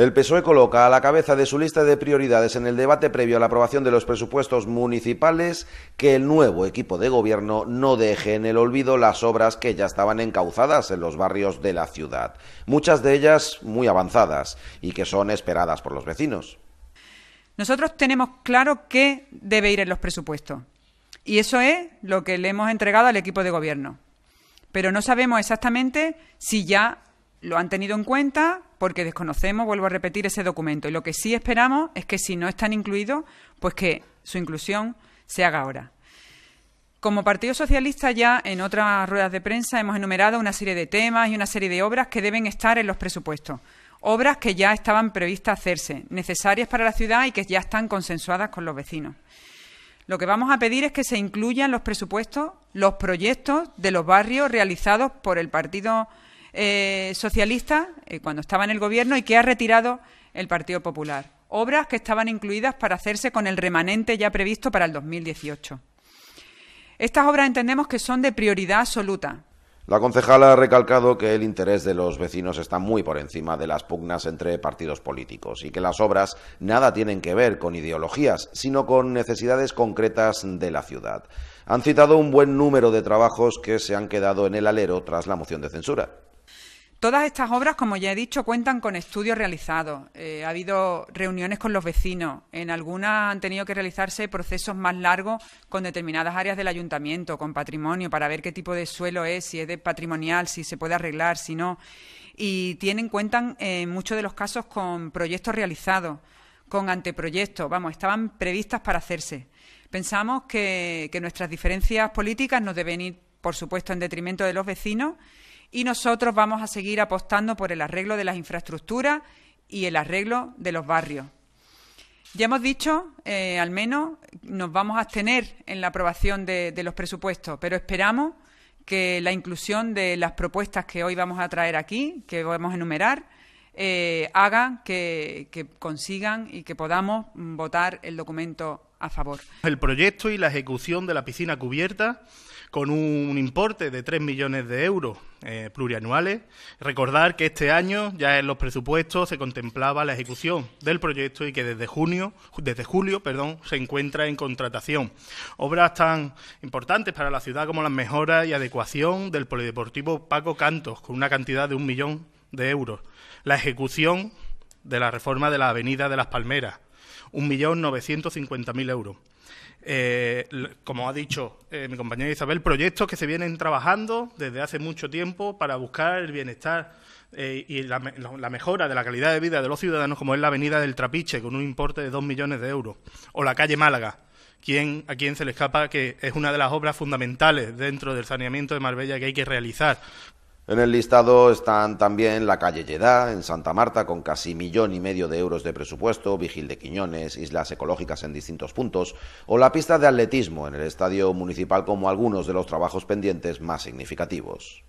El PSOE coloca a la cabeza de su lista de prioridades en el debate previo a la aprobación de los presupuestos municipales que el nuevo equipo de gobierno no deje en el olvido las obras que ya estaban encauzadas en los barrios de la ciudad, muchas de ellas muy avanzadas y que son esperadas por los vecinos. Nosotros tenemos claro qué debe ir en los presupuestos y eso es lo que le hemos entregado al equipo de gobierno. Pero no sabemos exactamente si ya lo han tenido en cuenta porque desconocemos, vuelvo a repetir, ese documento. Y lo que sí esperamos es que si no están incluidos, pues que su inclusión se haga ahora. Como Partido Socialista ya en otras ruedas de prensa hemos enumerado una serie de temas y una serie de obras que deben estar en los presupuestos. Obras que ya estaban previstas hacerse, necesarias para la ciudad y que ya están consensuadas con los vecinos. Lo que vamos a pedir es que se incluyan los presupuestos los proyectos de los barrios realizados por el Partido Socialista eh, socialista eh, cuando estaba en el gobierno y que ha retirado el Partido Popular. Obras que estaban incluidas para hacerse con el remanente ya previsto para el 2018. Estas obras entendemos que son de prioridad absoluta, la concejala ha recalcado que el interés de los vecinos está muy por encima de las pugnas entre partidos políticos y que las obras nada tienen que ver con ideologías, sino con necesidades concretas de la ciudad. Han citado un buen número de trabajos que se han quedado en el alero tras la moción de censura. Todas estas obras, como ya he dicho, cuentan con estudios realizados. Eh, ha habido reuniones con los vecinos. En algunas han tenido que realizarse procesos más largos con determinadas áreas del ayuntamiento, con patrimonio, para ver qué tipo de suelo es, si es de patrimonial, si se puede arreglar, si no. Y tienen, cuentan en eh, muchos de los casos con proyectos realizados, con anteproyectos. Vamos, estaban previstas para hacerse. Pensamos que, que nuestras diferencias políticas nos deben ir, por supuesto, en detrimento de los vecinos y nosotros vamos a seguir apostando por el arreglo de las infraestructuras y el arreglo de los barrios. Ya hemos dicho, eh, al menos, nos vamos a abstener en la aprobación de, los presupuestos, pero esperamos que la inclusión de las propuestas que hoy vamos a traer aquí, que vamos a enumerar, eh, hagan que, que, consigan y que podamos mm, votar el documento el proyecto y la ejecución de la piscina cubierta con un importe de 3 millones de euros eh, plurianuales. Recordar que este año ya en los presupuestos se contemplaba la ejecución del proyecto y que desde junio, desde julio, perdón, se encuentra en contratación. Obras tan importantes para la ciudad como las mejoras y adecuación del polideportivo Paco Cantos con una cantidad de un millón de euros. La ejecución de la reforma de la Avenida de las Palmeras 1.950.000 euros. Eh, como ha dicho eh, mi compañera Isabel, proyectos que se vienen trabajando desde hace mucho tiempo para buscar el bienestar eh, y la, mejora de la calidad de vida de los ciudadanos, como es la Avenida del Trapiche, con un importe de 2 millones de euros, o la calle Málaga. a quien se le escapa que es una de las obras fundamentales dentro del saneamiento de Marbella que hay que realizar, en el listado están también la calle Lledá, en Santa Marta, con casi millón y medio de euros de presupuesto, Vigil de Quiñones, islas ecológicas en distintos puntos, o la pista de atletismo en el estadio municipal como algunos de los trabajos pendientes más significativos.